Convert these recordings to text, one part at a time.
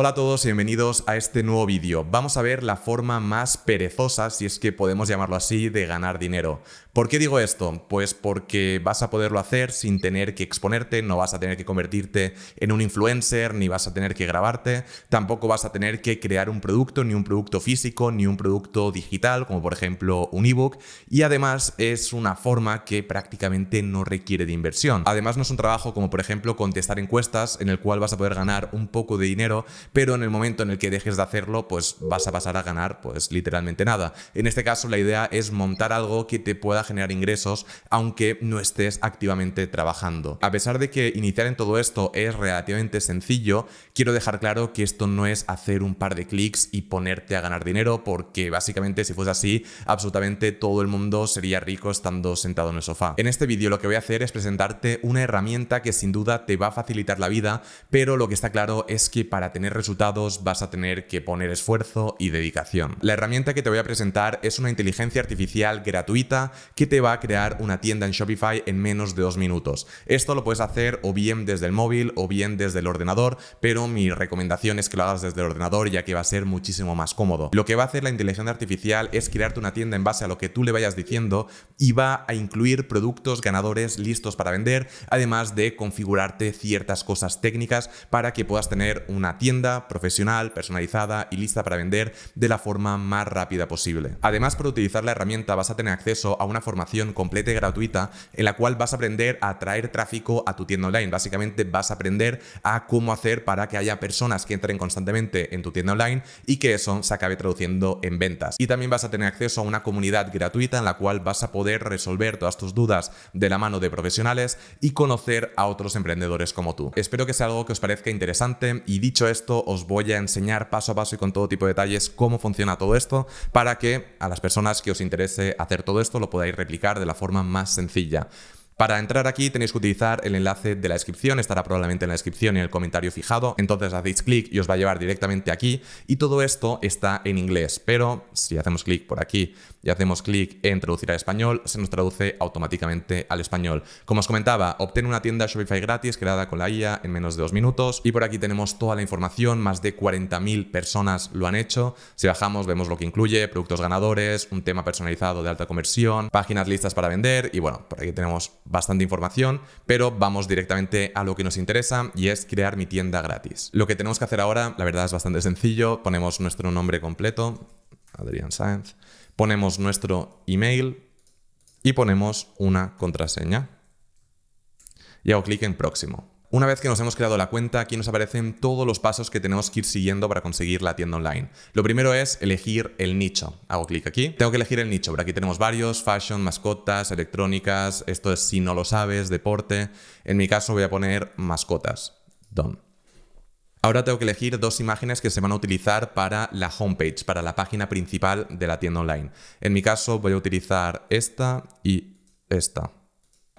Hola a todos y bienvenidos a este nuevo vídeo. Vamos a ver la forma más perezosa, si es que podemos llamarlo así, de ganar dinero. ¿Por qué digo esto? Pues porque vas a poderlo hacer sin tener que exponerte, no vas a tener que convertirte en un influencer, ni vas a tener que grabarte, tampoco vas a tener que crear un producto, ni un producto físico, ni un producto digital, como por ejemplo un ebook, y además es una forma que prácticamente no requiere de inversión. Además no es un trabajo como por ejemplo contestar encuestas en el cual vas a poder ganar un poco de dinero, pero en el momento en el que dejes de hacerlo, pues vas a pasar a ganar, pues literalmente nada. En este caso, la idea es montar algo que te pueda generar ingresos, aunque no estés activamente trabajando. A pesar de que iniciar en todo esto es relativamente sencillo, quiero dejar claro que esto no es hacer un par de clics y ponerte a ganar dinero, porque básicamente si fuese así, absolutamente todo el mundo sería rico estando sentado en el sofá. En este vídeo lo que voy a hacer es presentarte una herramienta que sin duda te va a facilitar la vida, pero lo que está claro es que para tener resultados vas a tener que poner esfuerzo y dedicación. La herramienta que te voy a presentar es una inteligencia artificial gratuita que te va a crear una tienda en Shopify en menos de dos minutos. Esto lo puedes hacer o bien desde el móvil o bien desde el ordenador, pero mi recomendación es que lo hagas desde el ordenador ya que va a ser muchísimo más cómodo. Lo que va a hacer la inteligencia artificial es crearte una tienda en base a lo que tú le vayas diciendo y va a incluir productos ganadores listos para vender, además de configurarte ciertas cosas técnicas para que puedas tener una tienda profesional, personalizada y lista para vender de la forma más rápida posible. Además, por utilizar la herramienta vas a tener acceso a una formación completa y gratuita en la cual vas a aprender a traer tráfico a tu tienda online. Básicamente vas a aprender a cómo hacer para que haya personas que entren constantemente en tu tienda online y que eso se acabe traduciendo en ventas. Y también vas a tener acceso a una comunidad gratuita en la cual vas a poder resolver todas tus dudas de la mano de profesionales y conocer a otros emprendedores como tú. Espero que sea algo que os parezca interesante y dicho esto, os voy a enseñar paso a paso y con todo tipo de detalles cómo funciona todo esto para que a las personas que os interese hacer todo esto lo podáis replicar de la forma más sencilla. Para entrar aquí tenéis que utilizar el enlace de la descripción, estará probablemente en la descripción y en el comentario fijado, entonces hacéis clic y os va a llevar directamente aquí y todo esto está en inglés, pero si hacemos clic por aquí y hacemos clic en traducir al español, se nos traduce automáticamente al español. Como os comentaba, obtén una tienda Shopify gratis creada con la IA en menos de dos minutos y por aquí tenemos toda la información, más de 40.000 personas lo han hecho. Si bajamos vemos lo que incluye, productos ganadores, un tema personalizado de alta conversión, páginas listas para vender y bueno, por aquí tenemos bastante información, pero vamos directamente a lo que nos interesa y es crear mi tienda gratis. Lo que tenemos que hacer ahora, la verdad es bastante sencillo, ponemos nuestro nombre completo, Adrián Sáenz, ponemos nuestro email y ponemos una contraseña. Y hago clic en próximo. Una vez que nos hemos creado la cuenta, aquí nos aparecen todos los pasos que tenemos que ir siguiendo para conseguir la tienda online. Lo primero es elegir el nicho. Hago clic aquí. Tengo que elegir el nicho, Por aquí tenemos varios, fashion, mascotas, electrónicas, esto es si no lo sabes, deporte. En mi caso voy a poner mascotas. Done. Ahora tengo que elegir dos imágenes que se van a utilizar para la homepage, para la página principal de la tienda online. En mi caso voy a utilizar esta y esta.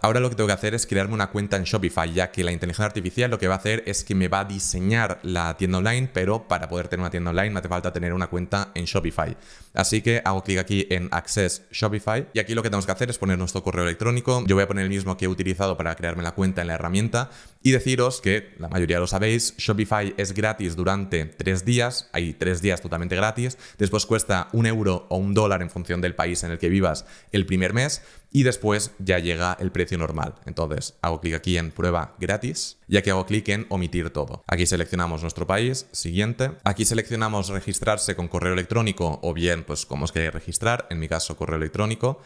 Ahora lo que tengo que hacer es crearme una cuenta en Shopify, ya que la inteligencia artificial lo que va a hacer es que me va a diseñar la tienda online, pero para poder tener una tienda online me hace falta tener una cuenta en Shopify. Así que hago clic aquí en Access Shopify y aquí lo que tenemos que hacer es poner nuestro correo electrónico. Yo voy a poner el mismo que he utilizado para crearme la cuenta en la herramienta y deciros que la mayoría lo sabéis, Shopify es gratis durante tres días, hay tres días totalmente gratis, después cuesta un euro o un dólar en función del país en el que vivas el primer mes y después ya llega el precio normal. Entonces hago clic aquí en prueba gratis y aquí hago clic en omitir todo. Aquí seleccionamos nuestro país, siguiente. Aquí seleccionamos registrarse con correo electrónico o bien pues como os queréis registrar, en mi caso correo electrónico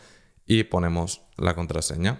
y ponemos la contraseña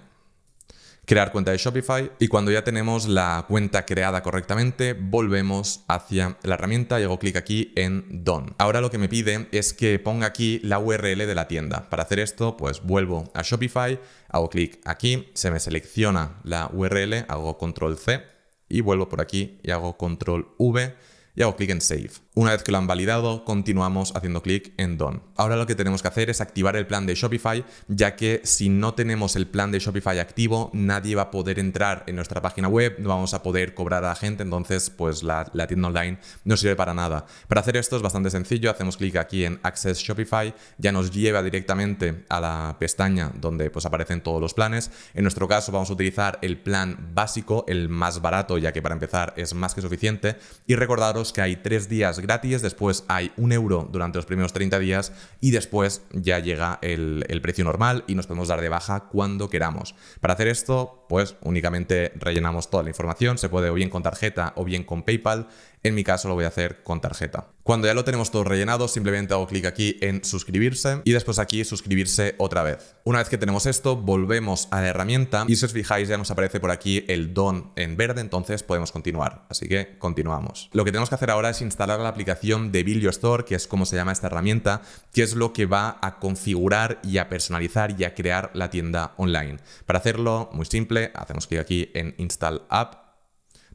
crear cuenta de Shopify y cuando ya tenemos la cuenta creada correctamente, volvemos hacia la herramienta y hago clic aquí en Done. Ahora lo que me pide es que ponga aquí la URL de la tienda. Para hacer esto, pues vuelvo a Shopify, hago clic aquí, se me selecciona la URL, hago control C y vuelvo por aquí y hago control V y hago clic en Save. Una vez que lo han validado, continuamos haciendo clic en Done. Ahora lo que tenemos que hacer es activar el plan de Shopify, ya que si no tenemos el plan de Shopify activo, nadie va a poder entrar en nuestra página web, no vamos a poder cobrar a la gente, entonces pues la, la tienda online no sirve para nada. Para hacer esto es bastante sencillo, hacemos clic aquí en Access Shopify, ya nos lleva directamente a la pestaña donde pues aparecen todos los planes. En nuestro caso vamos a utilizar el plan básico, el más barato, ya que para empezar es más que suficiente. Y recordaros que hay tres días gratis, después hay un euro durante los primeros 30 días y después ya llega el, el precio normal y nos podemos dar de baja cuando queramos. Para hacer esto, pues únicamente rellenamos toda la información, se puede o bien con tarjeta o bien con PayPal, en mi caso lo voy a hacer con tarjeta. Cuando ya lo tenemos todo rellenado, simplemente hago clic aquí en suscribirse y después aquí suscribirse otra vez. Una vez que tenemos esto, volvemos a la herramienta y si os fijáis ya nos aparece por aquí el don en verde, entonces podemos continuar. Así que continuamos. Lo que tenemos que hacer ahora es instalar la aplicación de Billio Store, que es como se llama esta herramienta, que es lo que va a configurar y a personalizar y a crear la tienda online. Para hacerlo, muy simple, Hacemos clic aquí en Install App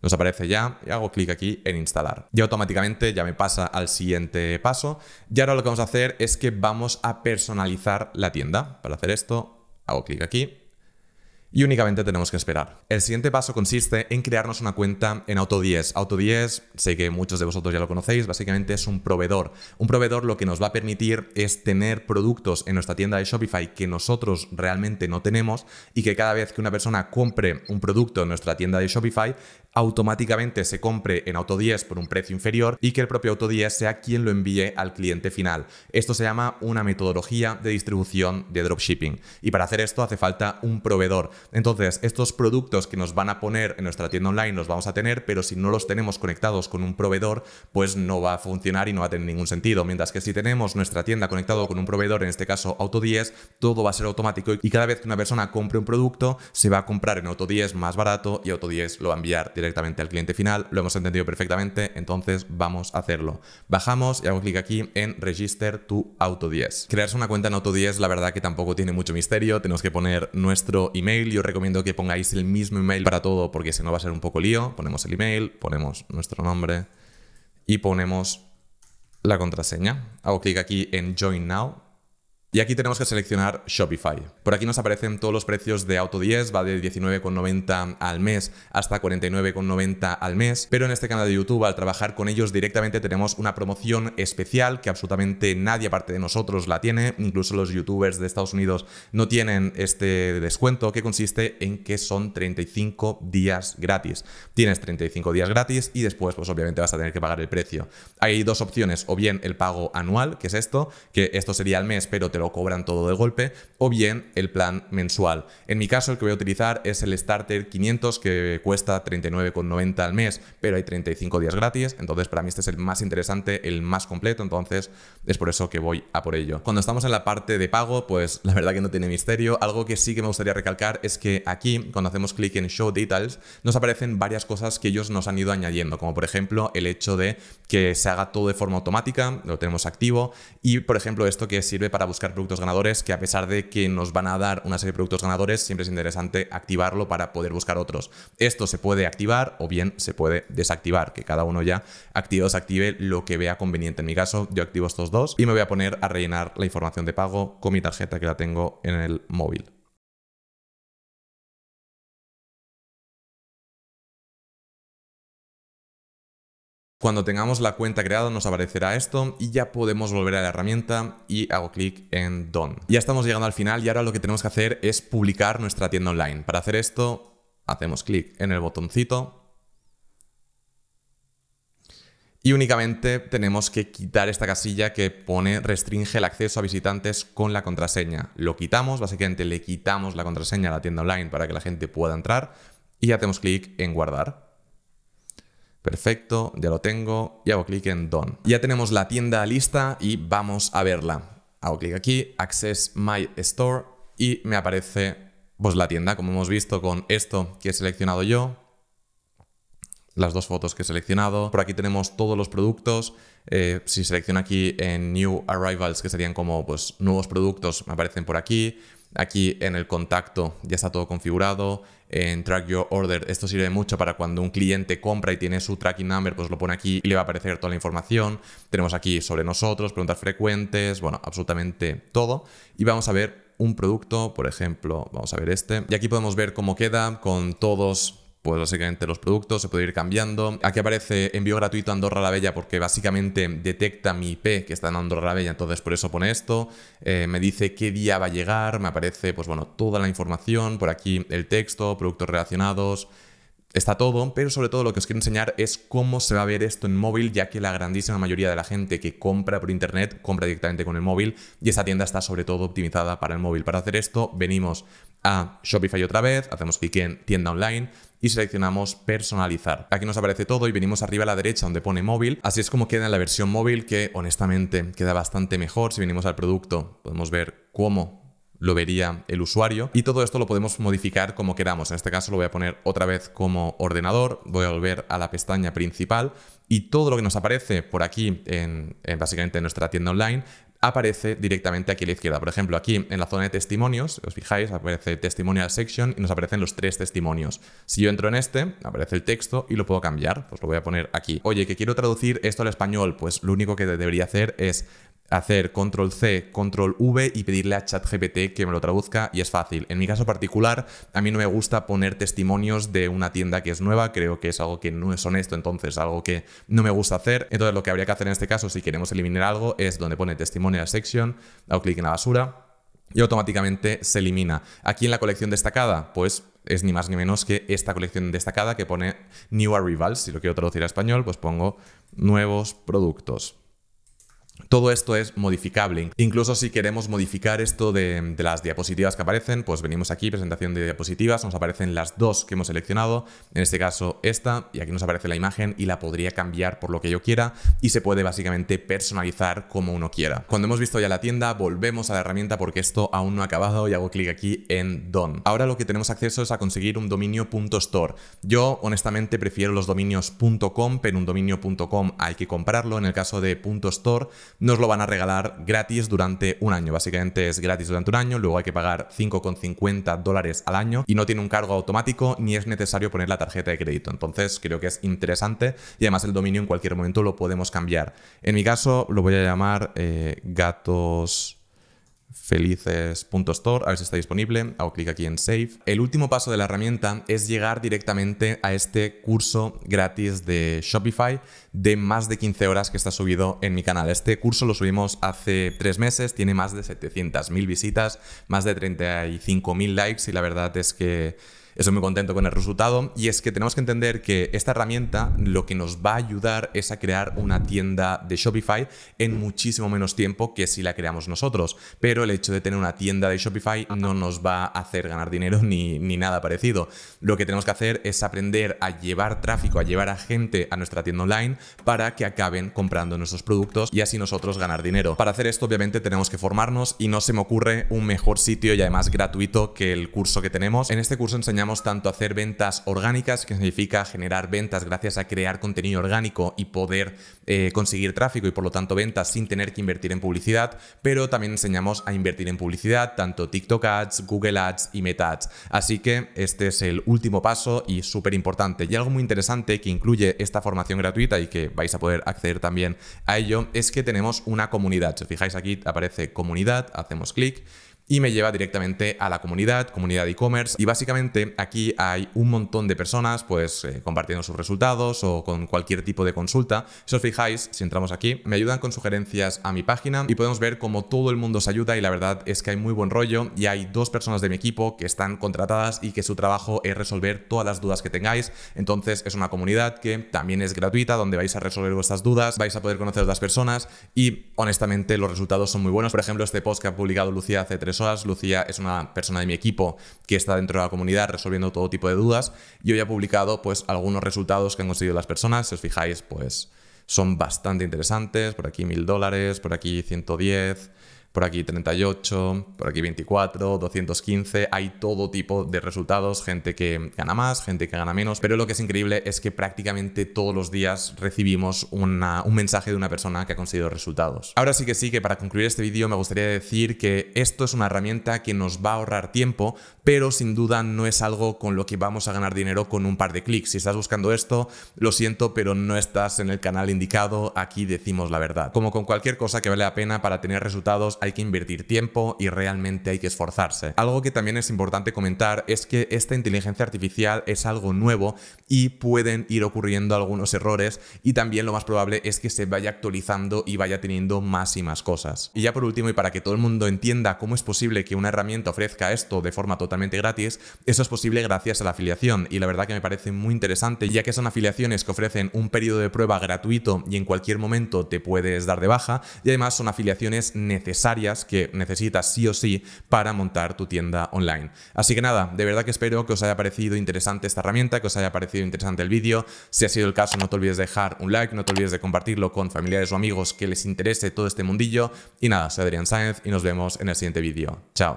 nos aparece ya y hago clic aquí en instalar. Y automáticamente ya me pasa al siguiente paso. Y ahora lo que vamos a hacer es que vamos a personalizar la tienda. Para hacer esto, hago clic aquí y únicamente tenemos que esperar. El siguiente paso consiste en crearnos una cuenta en Auto10. Auto10, sé que muchos de vosotros ya lo conocéis, básicamente es un proveedor. Un proveedor lo que nos va a permitir es tener productos en nuestra tienda de Shopify que nosotros realmente no tenemos y que cada vez que una persona compre un producto en nuestra tienda de Shopify, automáticamente se compre en Auto10 por un precio inferior y que el propio Auto10 sea quien lo envíe al cliente final. Esto se llama una metodología de distribución de dropshipping. Y para hacer esto hace falta un proveedor. Entonces, estos productos que nos van a poner en nuestra tienda online los vamos a tener, pero si no los tenemos conectados con un proveedor, pues no va a funcionar y no va a tener ningún sentido. Mientras que si tenemos nuestra tienda conectado con un proveedor, en este caso Auto10, todo va a ser automático y cada vez que una persona compre un producto, se va a comprar en Auto10 más barato y Auto10 lo va a enviar directamente directamente al cliente final, lo hemos entendido perfectamente, entonces vamos a hacerlo. Bajamos y hago clic aquí en Register to Auto 10. Crearse una cuenta en Auto 10 la verdad que tampoco tiene mucho misterio, tenemos que poner nuestro email, yo recomiendo que pongáis el mismo email para todo porque si no va a ser un poco lío, ponemos el email, ponemos nuestro nombre y ponemos la contraseña. Hago clic aquí en Join Now y aquí tenemos que seleccionar Shopify. Por aquí nos aparecen todos los precios de Auto 10, va de 19,90 al mes hasta 49,90 al mes, pero en este canal de YouTube al trabajar con ellos directamente tenemos una promoción especial que absolutamente nadie aparte de nosotros la tiene, incluso los youtubers de Estados Unidos no tienen este descuento que consiste en que son 35 días gratis. Tienes 35 días gratis y después pues obviamente vas a tener que pagar el precio. Hay dos opciones, o bien el pago anual, que es esto, que esto sería al mes, pero te lo cobran todo de golpe, o bien el plan mensual. En mi caso, el que voy a utilizar es el Starter 500, que cuesta 39,90 al mes, pero hay 35 días gratis. Entonces, para mí este es el más interesante, el más completo. Entonces, es por eso que voy a por ello. Cuando estamos en la parte de pago, pues la verdad que no tiene misterio. Algo que sí que me gustaría recalcar es que aquí, cuando hacemos clic en Show Details, nos aparecen varias cosas que ellos nos han ido añadiendo, como por ejemplo el hecho de que se haga todo de forma automática, lo tenemos activo, y por ejemplo esto que sirve para buscar productos ganadores, que a pesar de que nos van a dar una serie de productos ganadores, siempre es interesante activarlo para poder buscar otros. Esto se puede activar o bien se puede desactivar, que cada uno ya active o desactive lo que vea conveniente. En mi caso, yo activo estos dos y me voy a poner a rellenar la información de pago con mi tarjeta que la tengo en el móvil. Cuando tengamos la cuenta creada nos aparecerá esto y ya podemos volver a la herramienta y hago clic en Done. Ya estamos llegando al final y ahora lo que tenemos que hacer es publicar nuestra tienda online. Para hacer esto hacemos clic en el botoncito y únicamente tenemos que quitar esta casilla que pone restringe el acceso a visitantes con la contraseña. Lo quitamos, básicamente le quitamos la contraseña a la tienda online para que la gente pueda entrar y hacemos clic en guardar. Perfecto, ya lo tengo y hago clic en Done. Ya tenemos la tienda lista y vamos a verla. Hago clic aquí, Access My Store y me aparece pues, la tienda, como hemos visto con esto que he seleccionado yo, las dos fotos que he seleccionado. Por aquí tenemos todos los productos. Eh, si selecciono aquí en New Arrivals, que serían como pues, nuevos productos, me aparecen por aquí. Aquí en el contacto ya está todo configurado. En Track Your Order, esto sirve mucho para cuando un cliente compra y tiene su tracking number, pues lo pone aquí y le va a aparecer toda la información. Tenemos aquí sobre nosotros, preguntas frecuentes, bueno, absolutamente todo. Y vamos a ver un producto, por ejemplo, vamos a ver este. Y aquí podemos ver cómo queda con todos pues básicamente los productos, se puede ir cambiando. Aquí aparece envío gratuito a Andorra la Bella porque básicamente detecta mi IP que está en Andorra la Bella, entonces por eso pone esto. Eh, me dice qué día va a llegar, me aparece pues bueno, toda la información, por aquí el texto, productos relacionados, está todo, pero sobre todo lo que os quiero enseñar es cómo se va a ver esto en móvil, ya que la grandísima mayoría de la gente que compra por internet compra directamente con el móvil y esta tienda está sobre todo optimizada para el móvil. Para hacer esto, venimos a Shopify otra vez, hacemos clic en tienda online y seleccionamos personalizar. Aquí nos aparece todo y venimos arriba a la derecha donde pone móvil. Así es como queda en la versión móvil que honestamente queda bastante mejor. Si venimos al producto podemos ver cómo lo vería el usuario y todo esto lo podemos modificar como queramos. En este caso lo voy a poner otra vez como ordenador, voy a volver a la pestaña principal y todo lo que nos aparece por aquí en, básicamente nuestra tienda online aparece directamente aquí a la izquierda. Por ejemplo, aquí en la zona de testimonios, os fijáis, aparece Testimonial Section y nos aparecen los tres testimonios. Si yo entro en este, aparece el texto y lo puedo cambiar. Pues lo voy a poner aquí. Oye, que quiero traducir esto al español. Pues lo único que debería hacer es hacer control C, control V y pedirle a ChatGPT que me lo traduzca y es fácil. En mi caso particular, a mí no me gusta poner testimonios de una tienda que es nueva, creo que es algo que no es honesto, entonces algo que no me gusta hacer. Entonces lo que habría que hacer en este caso, si queremos eliminar algo, es donde pone testimonio sección Section, hago clic en la basura y automáticamente se elimina. Aquí en la colección destacada, pues es ni más ni menos que esta colección destacada que pone New Arrivals. Si lo quiero traducir a español, pues pongo nuevos productos. Todo esto es modificable. Incluso si queremos modificar esto de, las diapositivas que aparecen, pues venimos aquí, presentación de diapositivas, nos aparecen las dos que hemos seleccionado, en este caso esta, y aquí nos aparece la imagen y la podría cambiar por lo que yo quiera y se puede básicamente personalizar como uno quiera. Cuando hemos visto ya la tienda, volvemos a la herramienta porque esto aún no ha acabado y hago clic aquí en Done. Ahora lo que tenemos acceso es a conseguir un dominio .store. Yo honestamente prefiero los dominios .com, pero un dominio .com hay que comprarlo. En el caso de .store nos lo van a regalar gratis durante un año. Básicamente es gratis durante un año, luego hay que pagar 5,50 dólares al año y no tiene un cargo automático ni es necesario poner la tarjeta de crédito. Entonces creo que es interesante y además el dominio en cualquier momento lo podemos cambiar. En mi caso lo voy a llamar eh, gatos felices.store, a ver si está disponible, hago clic aquí en Save. El último paso de la herramienta es llegar directamente a este curso gratis de Shopify de más de 15 horas que está subido en mi canal. Este curso lo subimos hace tres meses, tiene más de 700.000 visitas, más de 35.000 likes y la verdad es que Estoy muy contento con el resultado y es que tenemos que entender que esta herramienta lo que nos va a ayudar es a crear una tienda de Shopify en muchísimo menos tiempo que si la creamos nosotros. Pero el hecho de tener una tienda de Shopify no nos va a hacer ganar dinero ni, ni nada parecido. Lo que tenemos que hacer es aprender a llevar tráfico, a llevar a gente a nuestra tienda online para que acaben comprando nuestros productos y así nosotros ganar dinero. Para hacer esto obviamente tenemos que formarnos y no se me ocurre un mejor sitio y además gratuito que el curso que tenemos. En este curso enseñamos tanto hacer ventas orgánicas, que significa generar ventas gracias a crear contenido orgánico y poder eh, conseguir tráfico y por lo tanto ventas sin tener que invertir en publicidad, pero también enseñamos a invertir en publicidad, tanto TikTok Ads, Google Ads y Meta Ads. Así que este es el último paso y súper importante. Y algo muy interesante que incluye esta formación gratuita y que vais a poder acceder también a ello es que tenemos una comunidad. Si os fijáis aquí aparece comunidad, hacemos clic y me lleva directamente a la comunidad, comunidad e-commerce y básicamente aquí hay un montón de personas pues eh, compartiendo sus resultados o con cualquier tipo de consulta. Si os fijáis, si entramos aquí, me ayudan con sugerencias a mi página y podemos ver cómo todo el mundo se ayuda y la verdad es que hay muy buen rollo y hay dos personas de mi equipo que están contratadas y que su trabajo es resolver todas las dudas que tengáis. Entonces es una comunidad que también es gratuita donde vais a resolver vuestras dudas, vais a poder conocer a otras personas y honestamente los resultados son muy buenos. Por ejemplo, este post que ha publicado Lucía hace tres Lucía es una persona de mi equipo que está dentro de la comunidad resolviendo todo tipo de dudas y hoy ha publicado pues algunos resultados que han conseguido las personas. Si os fijáis, pues son bastante interesantes. Por aquí mil dólares, por aquí 110, por aquí 38, por aquí 24, 215, hay todo tipo de resultados, gente que gana más, gente que gana menos, pero lo que es increíble es que prácticamente todos los días recibimos un mensaje de una persona que ha conseguido resultados. Ahora sí que sí, que para concluir este vídeo me gustaría decir que esto es una herramienta que nos va a ahorrar tiempo, pero sin duda no es algo con lo que vamos a ganar dinero con un par de clics. Si estás buscando esto, lo siento, pero no estás en el canal indicado, aquí decimos la verdad. Como con cualquier cosa que vale la pena para tener resultados, hay hay que invertir tiempo y realmente hay que esforzarse. Algo que también es importante comentar es que esta inteligencia artificial es algo nuevo y pueden ir ocurriendo algunos errores y también lo más probable es que se vaya actualizando y vaya teniendo más y más cosas. Y ya por último, y para que todo el mundo entienda cómo es posible que una herramienta ofrezca esto de forma totalmente gratis, eso es posible gracias a la afiliación y la verdad que me parece muy interesante ya que son afiliaciones que ofrecen un periodo de prueba gratuito y en cualquier momento te puedes dar de baja y además son afiliaciones necesarias que necesitas sí o sí para montar tu tienda online. Así que nada, de verdad que espero que os haya parecido interesante esta herramienta, que os haya parecido interesante el vídeo. Si ha sido el caso, no te olvides de dejar un like, no te olvides de compartirlo con familiares o amigos que les interese todo este mundillo. Y nada, soy Adrián Sáenz y nos vemos en el siguiente vídeo. Chao.